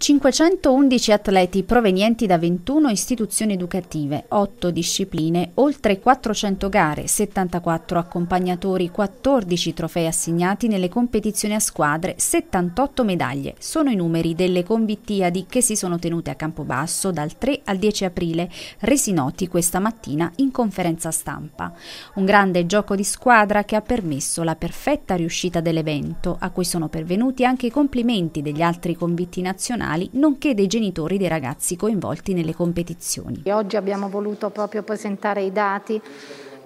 511 atleti provenienti da 21 istituzioni educative, 8 discipline, oltre 400 gare, 74 accompagnatori, 14 trofei assegnati nelle competizioni a squadre, 78 medaglie. Sono i numeri delle convittiadi che si sono tenute a Campobasso dal 3 al 10 aprile, resi noti questa mattina in conferenza stampa. Un grande gioco di squadra che ha permesso la perfetta riuscita dell'evento, a cui sono pervenuti anche i complimenti degli altri convitti nazionali nazionali, nonché dei genitori dei ragazzi coinvolti nelle competizioni. Oggi abbiamo voluto proprio presentare i dati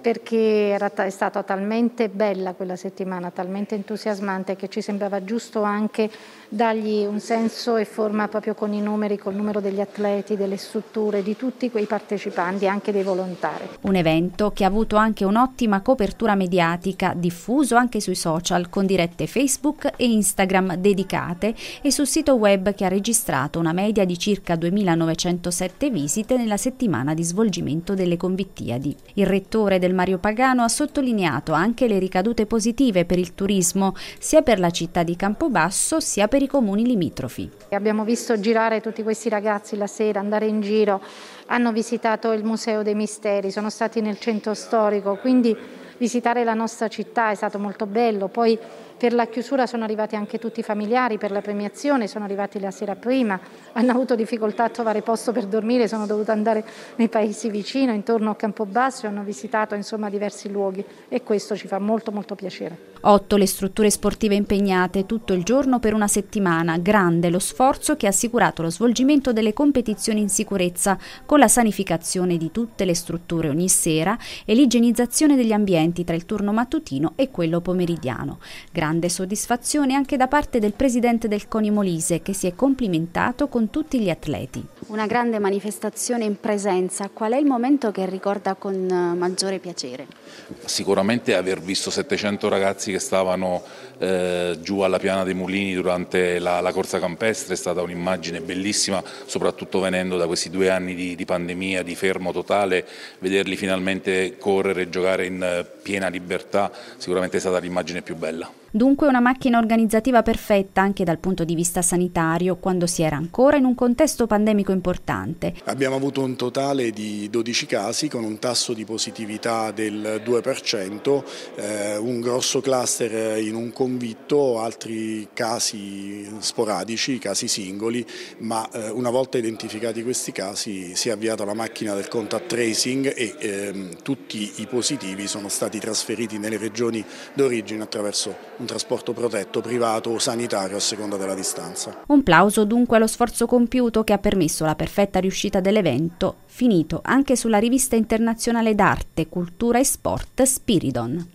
perché era, è stata talmente bella quella settimana, talmente entusiasmante che ci sembrava giusto anche dargli un senso e forma proprio con i numeri, col numero degli atleti, delle strutture, di tutti quei partecipanti, anche dei volontari. Un evento che ha avuto anche un'ottima copertura mediatica, diffuso anche sui social con dirette Facebook e Instagram dedicate e sul sito web che ha registrato una media di circa 2907 visite nella settimana di svolgimento delle convittiadi. Il rettore del Mario Pagano ha sottolineato anche le ricadute positive per il turismo, sia per la città di Campobasso sia per i comuni limitrofi. Abbiamo visto girare tutti questi ragazzi la sera, andare in giro, hanno visitato il Museo dei Misteri, sono stati nel centro storico, quindi visitare la nostra città, è stato molto bello. Poi per la chiusura sono arrivati anche tutti i familiari per la premiazione, sono arrivati la sera prima, hanno avuto difficoltà a trovare posto per dormire, sono dovuta andare nei paesi vicino, intorno a Campobasso, hanno visitato insomma diversi luoghi e questo ci fa molto molto piacere. Otto le strutture sportive impegnate tutto il giorno per una settimana, grande lo sforzo che ha assicurato lo svolgimento delle competizioni in sicurezza con la sanificazione di tutte le strutture ogni sera e l'igienizzazione degli ambienti differenti tra il turno mattutino e quello pomeridiano. Grande soddisfazione anche da parte del presidente del Coni Molise che si è complimentato con tutti gli atleti una grande manifestazione in presenza, qual è il momento che ricorda con eh, maggiore piacere? Sicuramente aver visto 700 ragazzi che stavano eh, giù alla piana dei mulini durante la, la corsa campestre è stata un'immagine bellissima, soprattutto venendo da questi due anni di, di, pandemia, di fermo totale, vederli finalmente correre e giocare in eh, piena libertà sicuramente è stata l'immagine più bella. Dunque una macchina organizzativa perfetta anche dal punto di vista sanitario, quando si era ancora in un contesto pandemico importante. Abbiamo avuto un totale di 12 casi con un tasso di positività del 2%, eh, un grosso cluster in un convitto, altri casi sporadici, casi singoli, ma eh, una volta identificati questi casi si è avviata la macchina del contact tracing e eh, tutti i positivi sono stati trasferiti nelle regioni d'origine attraverso un un trasporto protetto, privato o sanitario a seconda della distanza. Un plauso dunque allo sforzo compiuto che ha permesso la perfetta riuscita dell'evento, finito anche sulla rivista internazionale d'arte, cultura e sport Spiridon.